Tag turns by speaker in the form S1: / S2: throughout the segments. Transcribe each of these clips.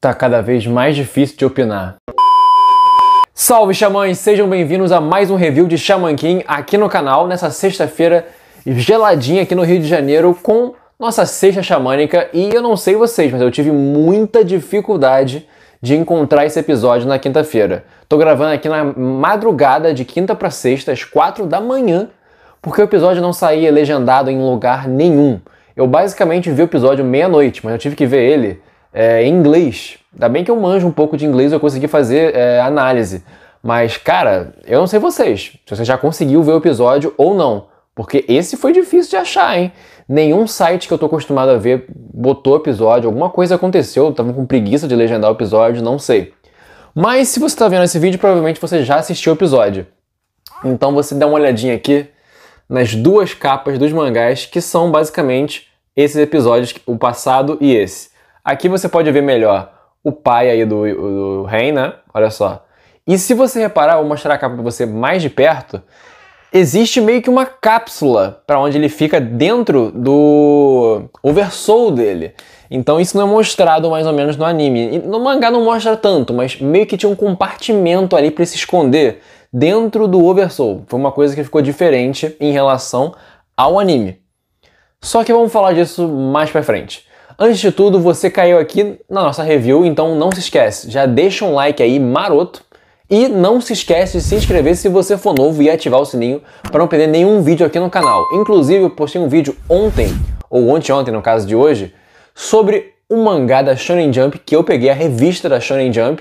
S1: tá cada vez mais difícil de opinar. Salve xamãs, sejam bem-vindos a mais um review de Xamã King aqui no canal, nessa sexta-feira geladinha aqui no Rio de Janeiro com nossa sexta xamânica. E eu não sei vocês, mas eu tive muita dificuldade de encontrar esse episódio na quinta-feira. Tô gravando aqui na madrugada de quinta para sexta, às quatro da manhã, porque o episódio não saía legendado em lugar nenhum. Eu basicamente vi o episódio meia-noite, mas eu tive que ver ele é, em inglês. Ainda bem que eu manjo um pouco de inglês, eu consegui fazer é, análise. Mas, cara, eu não sei vocês, se você já conseguiu ver o episódio ou não. Porque esse foi difícil de achar, hein? Nenhum site que eu tô acostumado a ver botou episódio, alguma coisa aconteceu, eu tava com preguiça de legendar o episódio, não sei. Mas se você tá vendo esse vídeo, provavelmente você já assistiu o episódio. Então você dá uma olhadinha aqui nas duas capas dos mangás, que são basicamente esses episódios, o passado e esse. Aqui você pode ver melhor o pai aí do, do rei, né? Olha só. E se você reparar, vou mostrar a capa para você mais de perto, existe meio que uma cápsula para onde ele fica dentro do oversoul dele. Então isso não é mostrado mais ou menos no anime. E no mangá não mostra tanto, mas meio que tinha um compartimento ali para se esconder dentro do oversoul. Foi uma coisa que ficou diferente em relação ao anime. Só que vamos falar disso mais para frente. Antes de tudo, você caiu aqui na nossa review, então não se esquece, já deixa um like aí maroto e não se esquece de se inscrever se você for novo e ativar o sininho para não perder nenhum vídeo aqui no canal. Inclusive, eu postei um vídeo ontem, ou anteontem no caso de hoje, sobre um mangá da Shonen Jump que eu peguei a revista da Shonen Jump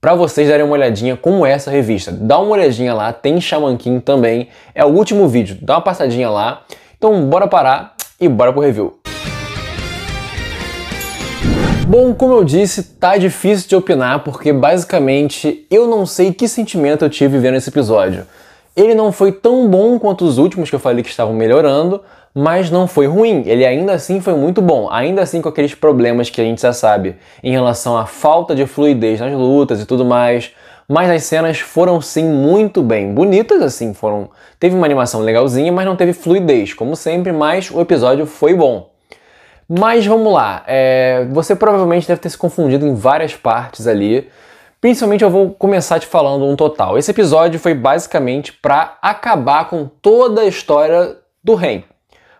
S1: para vocês darem uma olhadinha como é essa revista. Dá uma olhadinha lá, tem Shaman King também, é o último vídeo, dá uma passadinha lá. Então bora parar e bora pro review. Bom, como eu disse, tá difícil de opinar porque basicamente eu não sei que sentimento eu tive vendo esse episódio. Ele não foi tão bom quanto os últimos que eu falei que estavam melhorando, mas não foi ruim. Ele ainda assim foi muito bom, ainda assim com aqueles problemas que a gente já sabe em relação à falta de fluidez nas lutas e tudo mais. Mas as cenas foram sim muito bem bonitas, assim, foram. Teve uma animação legalzinha, mas não teve fluidez, como sempre, mas o episódio foi bom. Mas vamos lá, é, você provavelmente deve ter se confundido em várias partes ali. Principalmente eu vou começar te falando um total. Esse episódio foi basicamente para acabar com toda a história do Ren.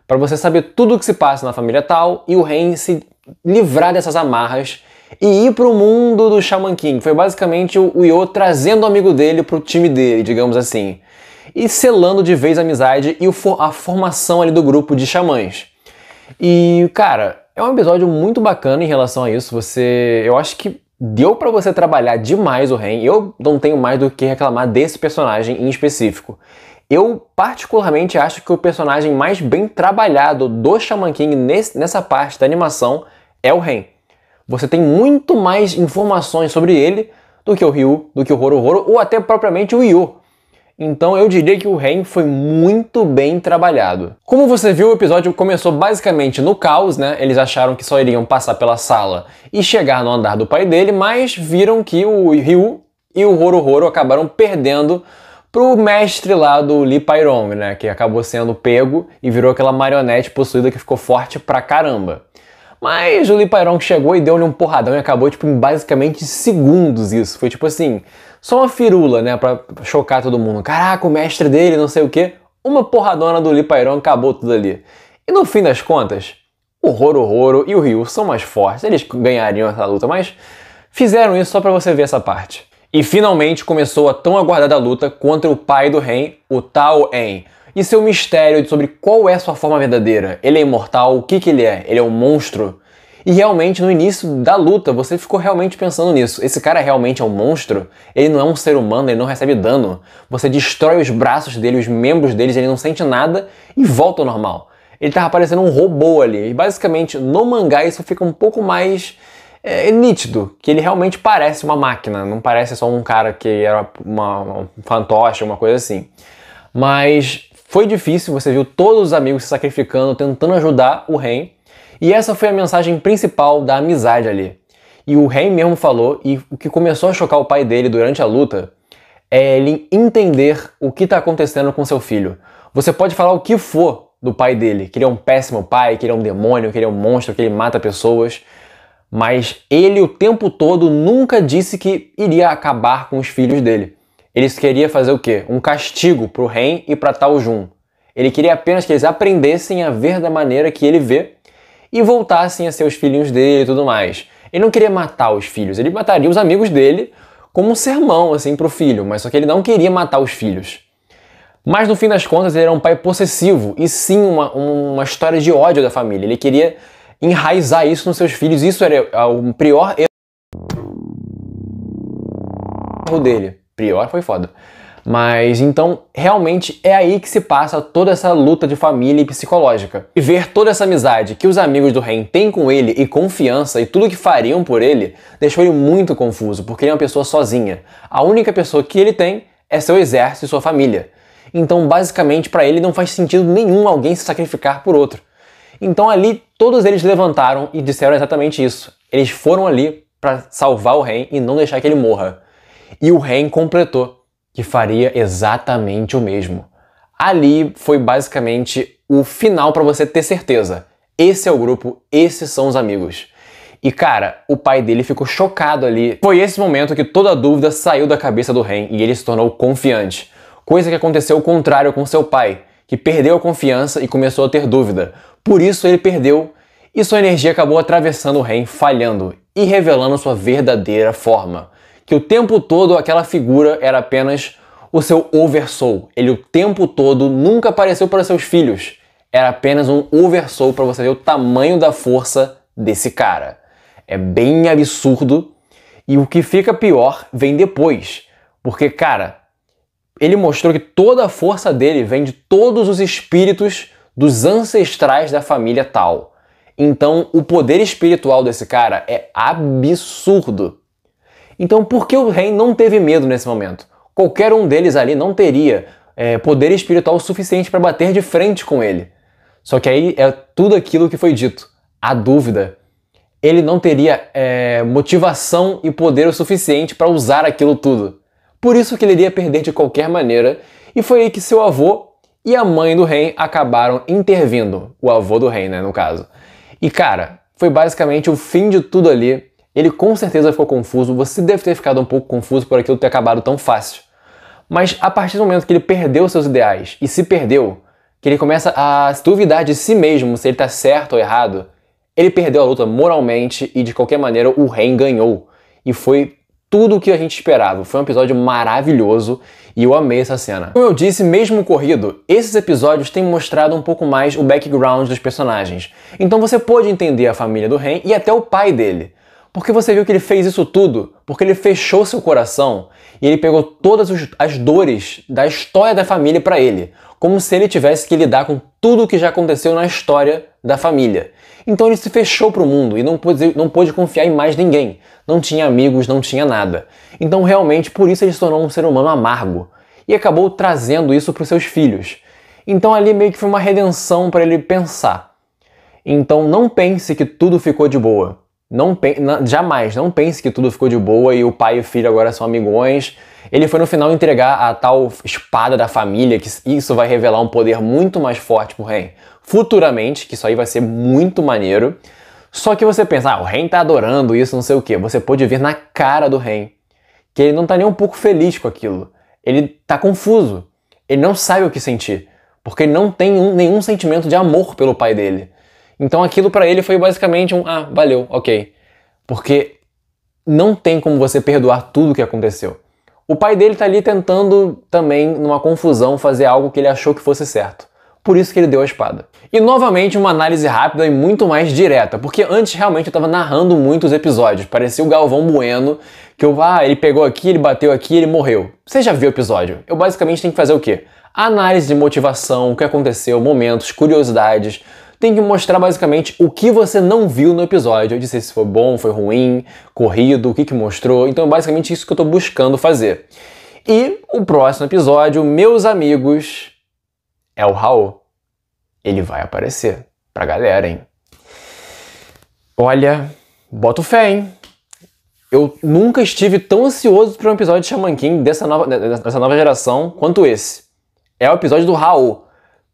S1: Para você saber tudo o que se passa na família tal e o Ren se livrar dessas amarras e ir para o mundo do Shaman King. Foi basicamente o Yo trazendo o amigo dele para o time dele, digamos assim. E selando de vez a amizade e a formação ali do grupo de xamãs. E, cara, é um episódio muito bacana em relação a isso. Você. Eu acho que deu para você trabalhar demais o Ren. Eu não tenho mais do que reclamar desse personagem em específico. Eu particularmente acho que o personagem mais bem trabalhado do Shaman King nesse, nessa parte da animação é o Ren. Você tem muito mais informações sobre ele do que o Ryu, do que o Hororo, ou até propriamente o Yu. Então eu diria que o REM foi muito bem trabalhado. Como você viu, o episódio começou basicamente no caos, né? Eles acharam que só iriam passar pela sala e chegar no andar do pai dele, mas viram que o Ryu e o Horo Horo acabaram perdendo pro mestre lá do Lee Pairong, né? Que acabou sendo pego e virou aquela marionete possuída que ficou forte pra caramba. Mas o Lipairon chegou e deu-lhe um porradão e acabou, tipo, em basicamente segundos isso. Foi tipo assim, só uma firula, né, pra chocar todo mundo. Caraca, o mestre dele, não sei o quê. Uma porradona do Lipairon acabou tudo ali. E no fim das contas, o Roro Roro e o Ryu são mais fortes, eles ganhariam essa luta, mas fizeram isso só para você ver essa parte. E finalmente começou a tão aguardada luta contra o pai do Ren, o Tao En e seu mistério sobre qual é sua forma verdadeira. Ele é imortal? O que, que ele é? Ele é um monstro? E realmente, no início da luta, você ficou realmente pensando nisso. Esse cara realmente é um monstro? Ele não é um ser humano, ele não recebe dano. Você destrói os braços dele, os membros dele ele não sente nada e volta ao normal. Ele tava parecendo um robô ali. E basicamente, no mangá, isso fica um pouco mais é, nítido. Que ele realmente parece uma máquina, não parece só um cara que era uma, um fantoche, uma coisa assim. Mas foi difícil, você viu todos os amigos se sacrificando, tentando ajudar o Ren, e essa foi a mensagem principal da amizade ali. E o Ren mesmo falou, e o que começou a chocar o pai dele durante a luta, é ele entender o que está acontecendo com seu filho. Você pode falar o que for do pai dele, que ele é um péssimo pai, que ele é um demônio, que ele é um monstro, que ele mata pessoas, mas ele o tempo todo nunca disse que iria acabar com os filhos dele. Eles queriam fazer o quê? Um castigo para o Ren e para Tao Jun. Ele queria apenas que eles aprendessem a ver da maneira que ele vê e voltassem a ser os filhinhos dele e tudo mais. Ele não queria matar os filhos, ele mataria os amigos dele como um sermão assim para o filho, mas só que ele não queria matar os filhos. Mas no fim das contas ele era um pai possessivo e sim uma, uma história de ódio da família. Ele queria enraizar isso nos seus filhos, isso era o pior erro dele. Prior foi foda. Mas então, realmente é aí que se passa toda essa luta de família e psicológica. E ver toda essa amizade que os amigos do Ren têm com ele e confiança e tudo que fariam por ele deixou ele muito confuso, porque ele é uma pessoa sozinha. A única pessoa que ele tem é seu exército e sua família. Então, basicamente, para ele não faz sentido nenhum alguém se sacrificar por outro. Então, ali, todos eles levantaram e disseram exatamente isso. Eles foram ali para salvar o Ren e não deixar que ele morra e o Ren completou que faria exatamente o mesmo. Ali foi basicamente o final para você ter certeza. Esse é o grupo, esses são os amigos. E cara, o pai dele ficou chocado ali. Foi esse momento que toda a dúvida saiu da cabeça do Ren e ele se tornou confiante. Coisa que aconteceu o contrário com seu pai, que perdeu a confiança e começou a ter dúvida. Por isso ele perdeu e sua energia acabou atravessando o Ren, falhando e revelando sua verdadeira forma que o tempo todo aquela figura era apenas o seu oversoul. Ele o tempo todo nunca apareceu para seus filhos. Era apenas um oversoul para você ver o tamanho da força desse cara. É bem absurdo. E o que fica pior vem depois. Porque, cara, ele mostrou que toda a força dele vem de todos os espíritos dos ancestrais da família tal. Então, o poder espiritual desse cara é absurdo. Então, por que o rei não teve medo nesse momento? Qualquer um deles ali não teria é, poder espiritual suficiente para bater de frente com ele. Só que aí é tudo aquilo que foi dito. A dúvida. Ele não teria é, motivação e poder o suficiente para usar aquilo tudo. Por isso que ele iria perder de qualquer maneira. E foi aí que seu avô e a mãe do rei acabaram intervindo. O avô do rei, né, no caso. E cara, foi basicamente o fim de tudo ali ele com certeza ficou confuso, você deve ter ficado um pouco confuso por aquilo ter acabado tão fácil. Mas a partir do momento que ele perdeu seus ideais e se perdeu, que ele começa a se duvidar de si mesmo se ele está certo ou errado, ele perdeu a luta moralmente e de qualquer maneira o Ren ganhou. E foi tudo o que a gente esperava. Foi um episódio maravilhoso e eu amei essa cena. Como eu disse, mesmo corrido, esses episódios têm mostrado um pouco mais o background dos personagens. Então você pôde entender a família do Ren e até o pai dele. Porque você viu que ele fez isso tudo, porque ele fechou seu coração e ele pegou todas as dores da história da família para ele, como se ele tivesse que lidar com tudo o que já aconteceu na história da família. Então ele se fechou para o mundo e não pôde, não pôde confiar em mais ninguém. Não tinha amigos, não tinha nada. Então realmente por isso ele se tornou um ser humano amargo e acabou trazendo isso para os seus filhos. Então ali meio que foi uma redenção para ele pensar. Então não pense que tudo ficou de boa. Não, jamais, não pense que tudo ficou de boa e o pai e o filho agora são amigões. Ele foi no final entregar a tal espada da família, que isso vai revelar um poder muito mais forte pro Ren futuramente, que isso aí vai ser muito maneiro. Só que você pensa, ah, o Ren tá adorando isso, não sei o que. Você pode ver na cara do Ren que ele não tá nem um pouco feliz com aquilo. Ele tá confuso. Ele não sabe o que sentir. Porque ele não tem um, nenhum sentimento de amor pelo pai dele. Então aquilo para ele foi basicamente um ah, valeu, ok. Porque não tem como você perdoar tudo o que aconteceu. O pai dele tá ali tentando também, numa confusão, fazer algo que ele achou que fosse certo. Por isso que ele deu a espada. E novamente uma análise rápida e muito mais direta, porque antes realmente eu estava narrando muitos episódios, parecia o Galvão Bueno, que eu, ah, ele pegou aqui, ele bateu aqui, ele morreu. Você já viu o episódio? Eu basicamente tenho que fazer o quê? Análise de motivação, o que aconteceu, momentos, curiosidades, tem que mostrar basicamente o que você não viu no episódio. Eu disse se foi bom, foi ruim, corrido, o que, que mostrou. Então é basicamente isso que eu estou buscando fazer. E o próximo episódio, meus amigos, é o Raul. Ele vai aparecer pra galera, hein? Olha, boto fé, hein? Eu nunca estive tão ansioso para um episódio de Shaman King dessa nova, dessa nova geração quanto esse. É o episódio do Raul.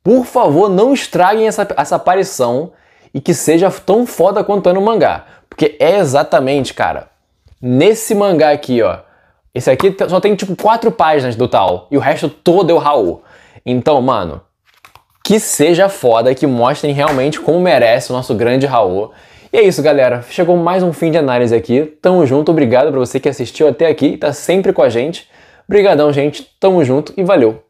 S1: Por favor, não estraguem essa, essa aparição e que seja tão foda quanto é no mangá. Porque é exatamente, cara, nesse mangá aqui, ó. Esse aqui só tem tipo quatro páginas do tal. E o resto todo é o Raul. Então, mano, que seja foda, que mostrem realmente como merece o nosso grande Raul. E é isso, galera. Chegou mais um fim de análise aqui. Tamo junto, obrigado pra você que assistiu até aqui e tá sempre com a gente. Obrigadão, gente. Tamo junto e valeu.